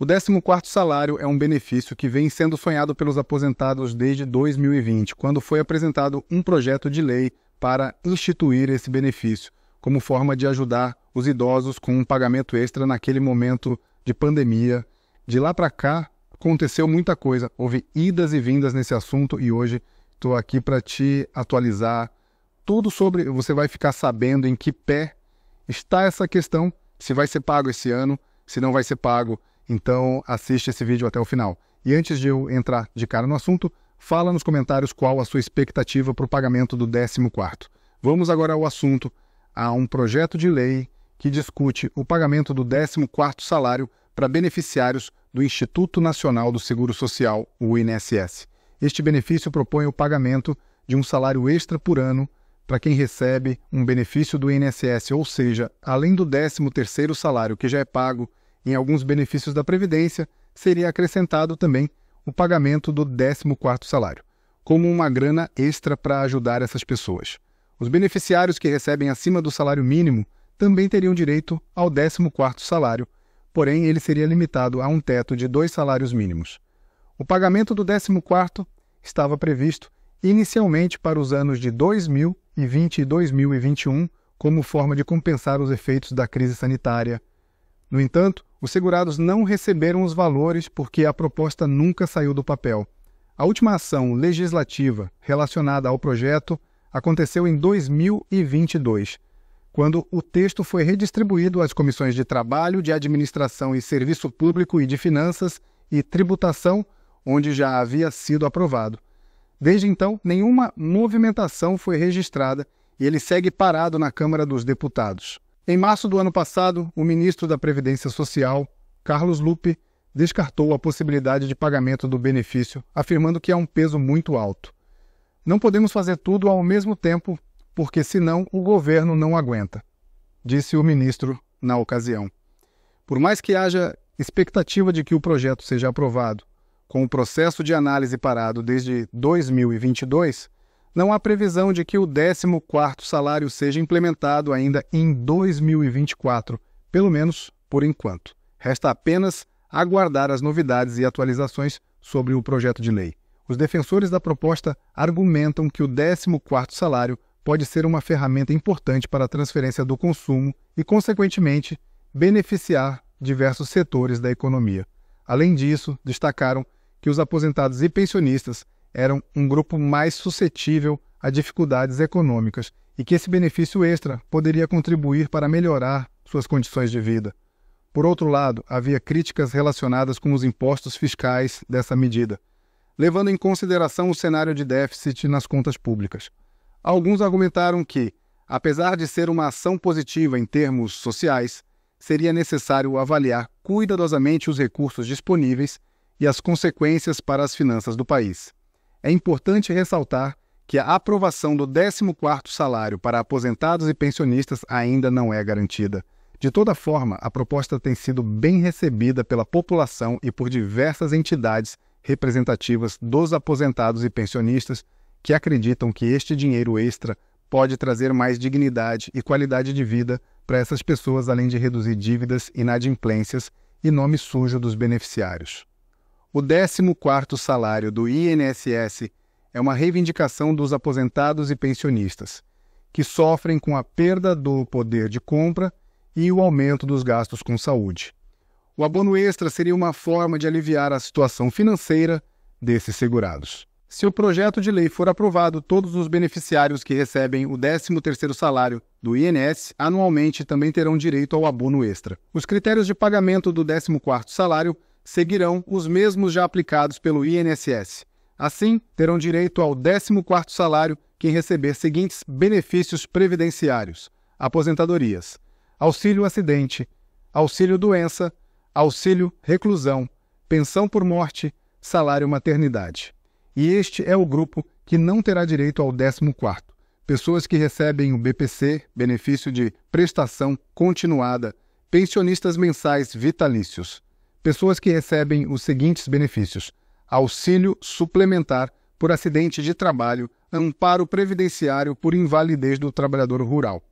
O 14º salário é um benefício que vem sendo sonhado pelos aposentados desde 2020, quando foi apresentado um projeto de lei para instituir esse benefício, como forma de ajudar os idosos com um pagamento extra naquele momento de pandemia. De lá para cá, aconteceu muita coisa, houve idas e vindas nesse assunto e hoje estou aqui para te atualizar tudo sobre, você vai ficar sabendo em que pé está essa questão, se vai ser pago esse ano, se não vai ser pago, então assiste esse vídeo até o final. E antes de eu entrar de cara no assunto, fala nos comentários qual a sua expectativa para o pagamento do 14º. Vamos agora ao assunto. Há um projeto de lei que discute o pagamento do 14º salário para beneficiários do Instituto Nacional do Seguro Social, o INSS. Este benefício propõe o pagamento de um salário extra por ano para quem recebe um benefício do INSS, ou seja, além do 13º salário que já é pago em alguns benefícios da Previdência, seria acrescentado também o pagamento do 14º salário, como uma grana extra para ajudar essas pessoas. Os beneficiários que recebem acima do salário mínimo também teriam direito ao 14º salário, porém ele seria limitado a um teto de dois salários mínimos. O pagamento do 14º estava previsto inicialmente para os anos de 2020 e 2021 como forma de compensar os efeitos da crise sanitária. No entanto, os segurados não receberam os valores porque a proposta nunca saiu do papel. A última ação legislativa relacionada ao projeto aconteceu em 2022, quando o texto foi redistribuído às comissões de Trabalho, de Administração e Serviço Público e de Finanças e Tributação, onde já havia sido aprovado. Desde então, nenhuma movimentação foi registrada e ele segue parado na Câmara dos Deputados. Em março do ano passado, o ministro da Previdência Social, Carlos Lupe, descartou a possibilidade de pagamento do benefício, afirmando que é um peso muito alto. Não podemos fazer tudo ao mesmo tempo, porque senão o governo não aguenta, disse o ministro na ocasião. Por mais que haja expectativa de que o projeto seja aprovado, com o processo de análise parado desde 2022, não há previsão de que o 14º salário seja implementado ainda em 2024, pelo menos por enquanto. Resta apenas aguardar as novidades e atualizações sobre o projeto de lei. Os defensores da proposta argumentam que o 14º salário pode ser uma ferramenta importante para a transferência do consumo e, consequentemente, beneficiar diversos setores da economia. Além disso, destacaram que os aposentados e pensionistas eram um grupo mais suscetível a dificuldades econômicas e que esse benefício extra poderia contribuir para melhorar suas condições de vida. Por outro lado, havia críticas relacionadas com os impostos fiscais dessa medida, levando em consideração o cenário de déficit nas contas públicas. Alguns argumentaram que, apesar de ser uma ação positiva em termos sociais, seria necessário avaliar cuidadosamente os recursos disponíveis e as consequências para as finanças do país. É importante ressaltar que a aprovação do 14º salário para aposentados e pensionistas ainda não é garantida. De toda forma, a proposta tem sido bem recebida pela população e por diversas entidades representativas dos aposentados e pensionistas que acreditam que este dinheiro extra pode trazer mais dignidade e qualidade de vida para essas pessoas, além de reduzir dívidas, inadimplências e nome sujo dos beneficiários. O 14 salário do INSS é uma reivindicação dos aposentados e pensionistas, que sofrem com a perda do poder de compra e o aumento dos gastos com saúde. O abono extra seria uma forma de aliviar a situação financeira desses segurados. Se o projeto de lei for aprovado, todos os beneficiários que recebem o 13º salário do INS anualmente também terão direito ao abono extra. Os critérios de pagamento do 14º salário seguirão os mesmos já aplicados pelo INSS. Assim, terão direito ao 14º salário quem receber seguintes benefícios previdenciários: aposentadorias, auxílio acidente, auxílio doença, auxílio reclusão, pensão por morte, salário maternidade. E este é o grupo que não terá direito ao 14º. Pessoas que recebem o BPC, benefício de prestação continuada, pensionistas mensais vitalícios pessoas que recebem os seguintes benefícios: auxílio suplementar por acidente de trabalho, amparo previdenciário por invalidez do trabalhador rural.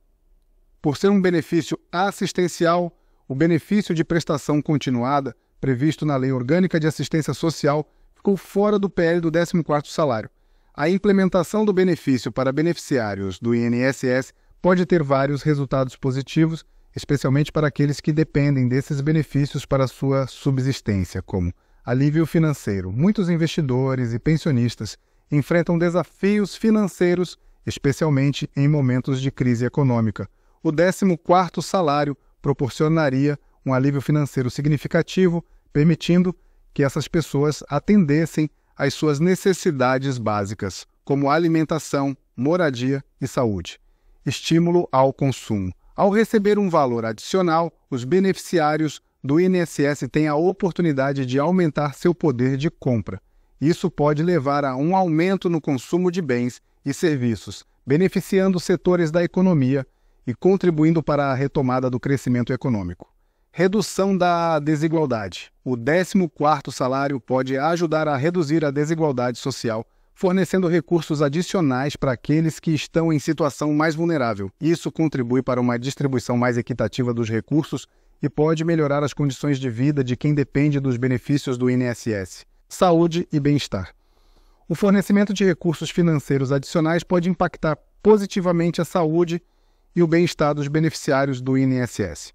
Por ser um benefício assistencial, o benefício de prestação continuada, previsto na Lei Orgânica de Assistência Social, ficou fora do PL do 14º salário. A implementação do benefício para beneficiários do INSS pode ter vários resultados positivos especialmente para aqueles que dependem desses benefícios para sua subsistência, como alívio financeiro. Muitos investidores e pensionistas enfrentam desafios financeiros, especialmente em momentos de crise econômica. O 14º salário proporcionaria um alívio financeiro significativo, permitindo que essas pessoas atendessem às suas necessidades básicas, como alimentação, moradia e saúde. Estímulo ao consumo. Ao receber um valor adicional, os beneficiários do INSS têm a oportunidade de aumentar seu poder de compra. Isso pode levar a um aumento no consumo de bens e serviços, beneficiando setores da economia e contribuindo para a retomada do crescimento econômico. Redução da desigualdade. O 14º salário pode ajudar a reduzir a desigualdade social fornecendo recursos adicionais para aqueles que estão em situação mais vulnerável. Isso contribui para uma distribuição mais equitativa dos recursos e pode melhorar as condições de vida de quem depende dos benefícios do INSS, saúde e bem-estar. O fornecimento de recursos financeiros adicionais pode impactar positivamente a saúde e o bem-estar dos beneficiários do INSS.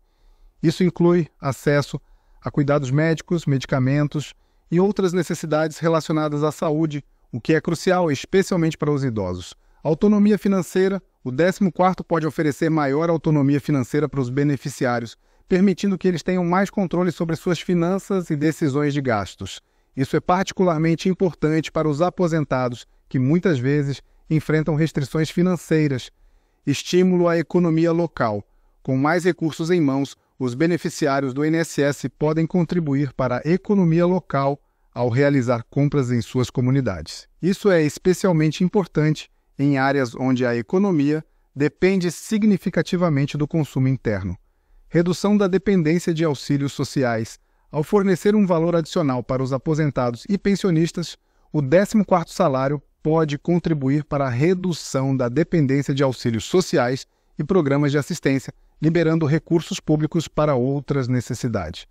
Isso inclui acesso a cuidados médicos, medicamentos e outras necessidades relacionadas à saúde, o que é crucial especialmente para os idosos. Autonomia financeira. O 14º pode oferecer maior autonomia financeira para os beneficiários, permitindo que eles tenham mais controle sobre suas finanças e decisões de gastos. Isso é particularmente importante para os aposentados, que muitas vezes enfrentam restrições financeiras. Estímulo à economia local. Com mais recursos em mãos, os beneficiários do INSS podem contribuir para a economia local, ao realizar compras em suas comunidades. Isso é especialmente importante em áreas onde a economia depende significativamente do consumo interno. Redução da dependência de auxílios sociais. Ao fornecer um valor adicional para os aposentados e pensionistas, o 14º salário pode contribuir para a redução da dependência de auxílios sociais e programas de assistência, liberando recursos públicos para outras necessidades.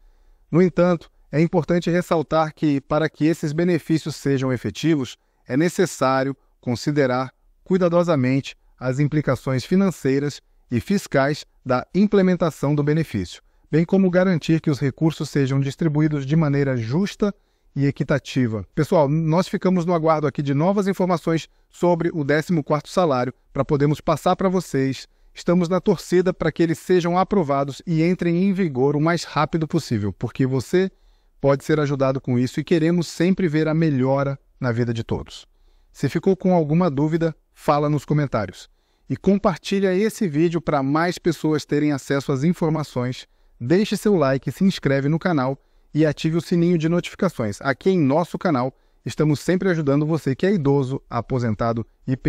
No entanto, é importante ressaltar que, para que esses benefícios sejam efetivos, é necessário considerar cuidadosamente as implicações financeiras e fiscais da implementação do benefício, bem como garantir que os recursos sejam distribuídos de maneira justa e equitativa. Pessoal, nós ficamos no aguardo aqui de novas informações sobre o 14º salário para podermos passar para vocês. Estamos na torcida para que eles sejam aprovados e entrem em vigor o mais rápido possível, porque você pode ser ajudado com isso e queremos sempre ver a melhora na vida de todos. Se ficou com alguma dúvida, fala nos comentários. E compartilha esse vídeo para mais pessoas terem acesso às informações. Deixe seu like, se inscreve no canal e ative o sininho de notificações. Aqui em nosso canal, estamos sempre ajudando você que é idoso, aposentado e